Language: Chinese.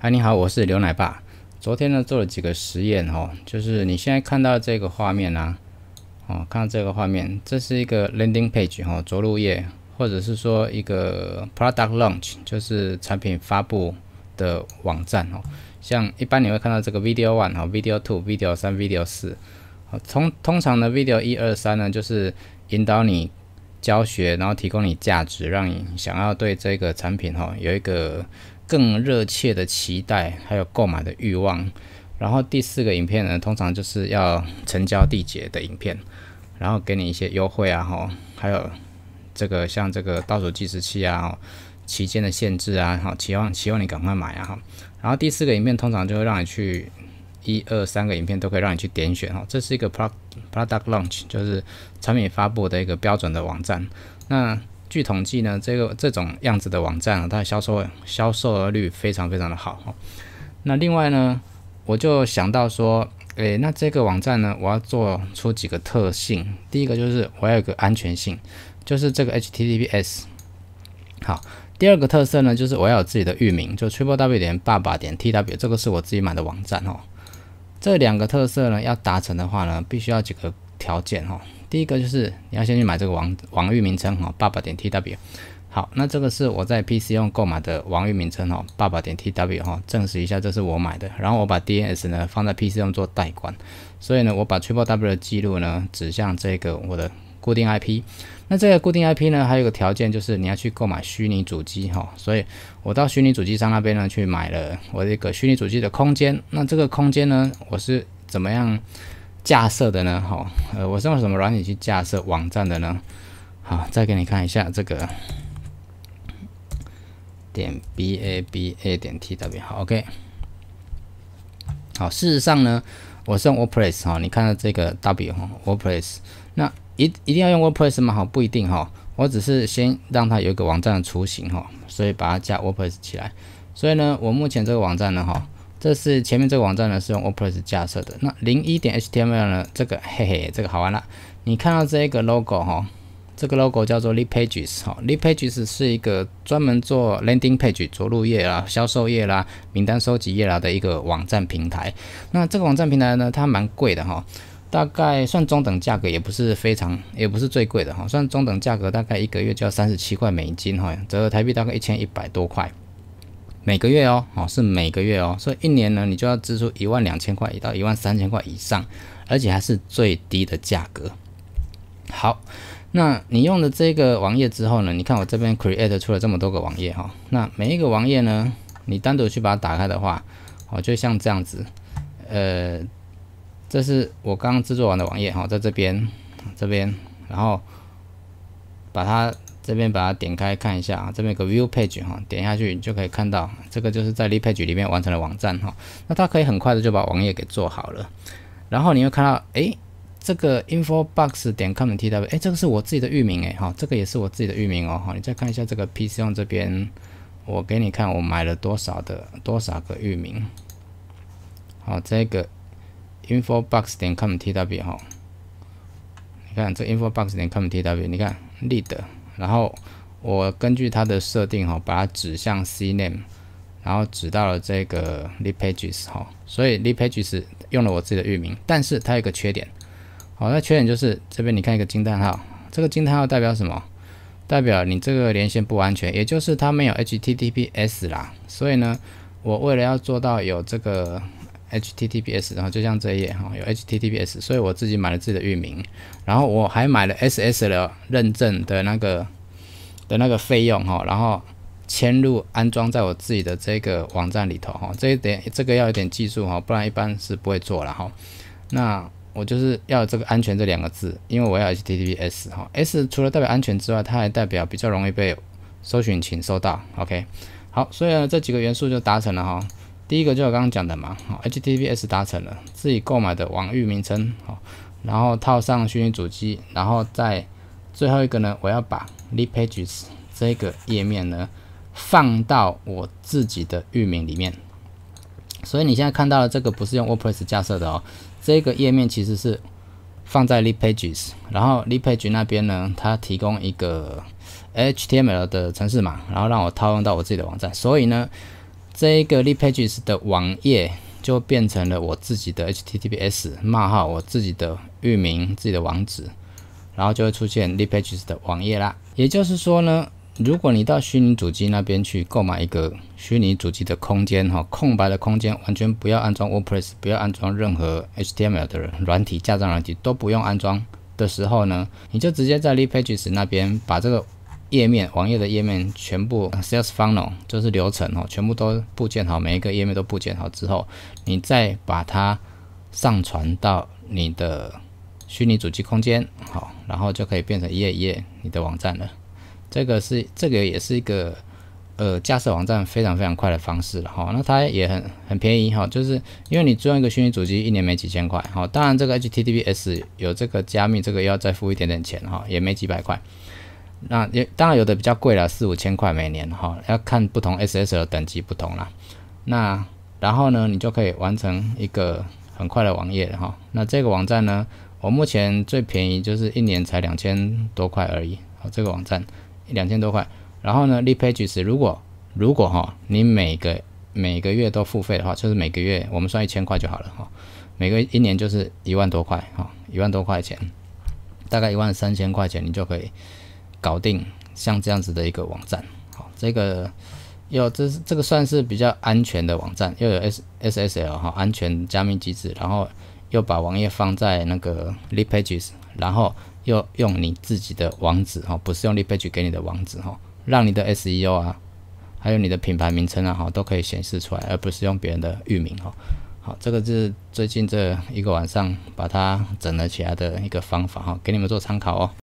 嗨，你好，我是刘奶爸。昨天呢做了几个实验哦，就是你现在看到这个画面啦，哦，看到这个画面，这是一个 landing page 哈，着陆页，或者是说一个 product launch，就是产品发布的网站哦。像一般你会看到这个 video one 哈，video two，video 三，video 四，通通常的 video 一二三呢，就是引导你教学，然后提供你价值，让你想要对这个产品哈有一个。更热切的期待，还有购买的欲望。然后第四个影片呢，通常就是要成交缔结的影片，然后给你一些优惠啊，吼，还有这个像这个倒数计时器啊，期间的限制啊，好，期望期望你赶快买啊，哈。然后第四个影片通常就会让你去，一二三个影片都可以让你去点选哦，这是一个 product product launch，就是产品发布的一个标准的网站。那据统计呢，这个这种样子的网站啊，它的销售销售额率非常非常的好。那另外呢，我就想到说，诶，那这个网站呢，我要做出几个特性。第一个就是我要有个安全性，就是这个 HTTPS。好，第二个特色呢，就是我要有自己的域名，就 tripw 点爸爸点 tw，这个是我自己买的网站哦。这两个特色呢，要达成的话呢，必须要几个条件哦。第一个就是你要先去买这个网网域名称哈，爸爸点 t w，好，那这个是我在 P C 用购买的网域名称哈，爸爸点 t w 哈，证实一下这是我买的，然后我把 D N S 呢放在 P C 用做代管，所以呢我把 Triple W 的记录呢指向这个我的固定 I P，那这个固定 I P 呢还有个条件就是你要去购买虚拟主机哈，所以我到虚拟主机商那边呢去买了我这个虚拟主机的空间，那这个空间呢我是怎么样？架设的呢？好，呃，我是用什么软体去架设网站的呢？好，再给你看一下这个点 b a b a 点 t w。好，OK。好，事实上呢，我是用 WordPress 哈，你看到这个 W WordPress，那一一定要用 WordPress 吗？好，不一定哈，我只是先让它有一个网站的雏形哈，所以把它加 WordPress 起来。所以呢，我目前这个网站呢，哈。这是前面这个网站呢，是用 WordPress 架设的。那零一点 HTML 呢？这个嘿嘿，这个好玩了。你看到这一个 logo 哈，这个 logo 叫做 LeadPages 哈，LeadPages 是一个专门做 landing page 着陆页啦、销售页啦、名单收集页啦的一个网站平台。那这个网站平台呢，它蛮贵的哈，大概算中等价格，也不是非常，也不是最贵的哈，算中等价格，大概一个月就要三十七块美金哈，折合台币大概一千一百多块。每个月哦，哦是每个月哦，所以一年呢，你就要支出一万两千块到一万三千块以上，而且还是最低的价格。好，那你用的这个网页之后呢？你看我这边 create 出了这么多个网页哈，那每一个网页呢，你单独去把它打开的话，哦就像这样子，呃，这是我刚刚制作完的网页哈，在这边这边，然后把它。这边把它点开看一下啊，这边有个 View Page 哈，点下去你就可以看到，这个就是在 l v e Page 里面完成的网站哈。那它可以很快的就把网页给做好了。然后你会看到，哎，这个 info box 点 com.tw，哎，这个是我自己的域名哎，哈，这个也是我自己的域名哦，哈。你再看一下这个 PC o 这边，我给你看我买了多少的多少个域名。好，这个 info box 点 com.tw 哈，你看这 info box 点 com.tw，你看立的。然后我根据它的设定哈，把它指向 cname，然后指到了这个 lipages 哈，所以 lipages 用了我自己的域名，但是它有个缺点，好，那缺点就是这边你看一个惊叹号，这个惊叹号代表什么？代表你这个连线不安全，也就是它没有 HTTPS 啦。所以呢，我为了要做到有这个 HTTPS，然后就像这一页哈，有 HTTPS，所以我自己买了自己的域名，然后我还买了 SSL 认证的那个的那个费用哈，然后迁入安装在我自己的这个网站里头哈，这一点这个要有点技术哈，不然一般是不会做了哈。那我就是要这个安全这两个字，因为我要 HTTPS 哈，S 除了代表安全之外，它还代表比较容易被搜寻引擎搜到。OK，好，所以呢这几个元素就达成了哈。第一个就是我刚刚讲的嘛，HTTPS 哦达成了，自己购买的网域名称，哦，然后套上虚拟主机，然后在最后一个呢，我要把 lepages 这个页面呢放到我自己的域名里面，所以你现在看到的这个不是用 WordPress 架设的哦，这个页面其实是放在 lepages，然后 lepages 那边呢，它提供一个 HTML 的程式码，然后让我套用到我自己的网站，所以呢。这一个リペ p a g e 的网页就变成了我自己的 HTTPS 冒号我自己的域名自己的网址，然后就会出现リペ p a g e 的网页啦。也就是说呢，如果你到虚拟主机那边去购买一个虚拟主机的空间，哈，空白的空间，完全不要安装 WordPress，不要安装任何 HTML 的软体，架站软体都不用安装的时候呢，你就直接在リペ p a g e 那边把这个页面网页的页面全部 Sales Funnel 就是流程哦，全部都部建好，每一个页面都部建好之后，你再把它上传到你的虚拟主机空间，好，然后就可以变成一页一页你的网站了。这个是这个也是一个呃架设网站非常非常快的方式了哈。那它也很很便宜哈，就是因为你租用一个虚拟主机一年没几千块哈。当然这个 HTTPS 有这个加密，这个要再付一点点钱哈，也没几百块。那也当然有的比较贵了，四五千块每年哈，要看不同 S S 的等级不同啦。那然后呢，你就可以完成一个很快的网页哈。那这个网站呢，我目前最便宜就是一年才两千多块而已。啊，这个网站两千多块。然后呢，Pages 如果如果哈，你每个每个月都付费的话，就是每个月我们算一千块就好了哈。每个一年就是一万多块哈，一万多块钱，大概一万三千块钱，你就可以。搞定像这样子的一个网站，好，这个要这是这个算是比较安全的网站，又有 S S S L 哈安全加密机制，然后又把网页放在那个 Lepages，然后又用你自己的网址哈，不是用 l e p a g e 给你的网址哈，让你的 S E O 啊，还有你的品牌名称啊哈都可以显示出来，而不是用别人的域名哈。好，这个是最近这一个晚上把它整了起来的一个方法哈，给你们做参考哦。